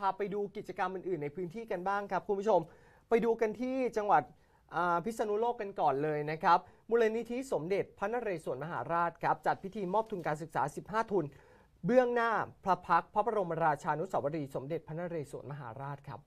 พาไปดูกิจกรรมอื่น ๆในพื้นที่กันบ้างครับคุณผู้ชมไปดูกันที่จังหวัดพิษณุโลกกันก่อนเลยนะครับมูลนิธิสมเด็จพระนเรศวรมหาราชครับจัดพิธีมอบทุนการศึกษา 15 ทุน เบื้องหน้าพระพักพระบรมราชานุสาวรีย์สมเด็จพระนเรศวรมหาราชครับ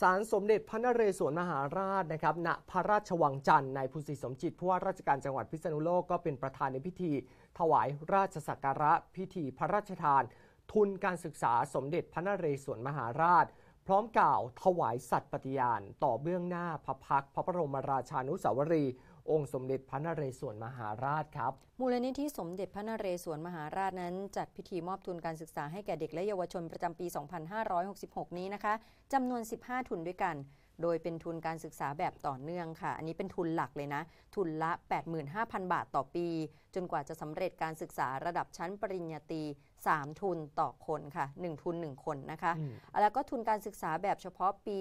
สารสมเด็จพระนเรศวรมหาราชนะครับณพระราชวังจันทร์นายภูสิสมจิตผู้ว่าราชการจังหวัดพิษณุโลกก็เป็นประธานในพิธีถวายราชสักการะพิธีพระราชทานทุนการศึกษาสมเด็จพระนเรศวรมหาราชพร้อมกล่าวถวายสัตย์ปฏิญาณต่อเบื้องหน้า พระพัก พระบรมราชานุสาวรี องค์สมเด็จพระนเรศวรมหาราชครับ มูลนิธิสมเด็จพระนเรศวรมหาราชนั้น จัดพิธีมอบทุนการศึกษาให้แก่เด็กและเยาวชนประจำปี 2566 นี้นะคะจำนวน 15 ทุนด้วยกัน โดยเป็นทุนการศึกษาแบบต่อเนื่องค่ะ อันนี้เป็นทุนหลักเลยนะ ทุนละ 85,000 บาทต่อปี จนกว่าจะสำเร็จการศึกษาระดับชั้นปริญญาตรี3 ทุนต่อคนค่ะ 1 ทุน 1 คนนะคะ แล้วก็ทุนการศึกษาแบบเฉพาะปี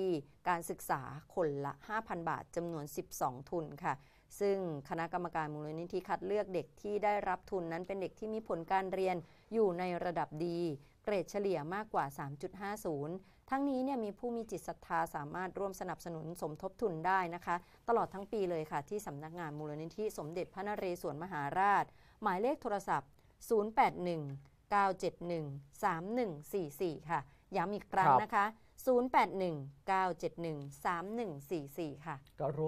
การศึกษาคนละ 5,000 บาทจำนวน 12 ทุนค่ะ ซึ่งคณะกรรมการมูลนิธิคัดเลือกเด็กที่ได้รับทุนนั้นเป็นเด็กที่มีผลการเรียนอยู่ในระดับดี เกรดเฉลี่ยมากกว่า 3.50 ทั้งนี้เนี่ยมีผู้มีจิตศรัทธา สามารถร่วมสนับสนุนสมทบทุนได้นะคะ ตลอดทั้งปีเลยค่ะ ที่สำนักงานมูลนิธิสมเด็จพระนเรศวรมหาราช หมายเลขโทรศัพท์ 081 0819713144 ค่ะย้ำอีกครั้งนะคะ 0819713144 ค่ะก็ร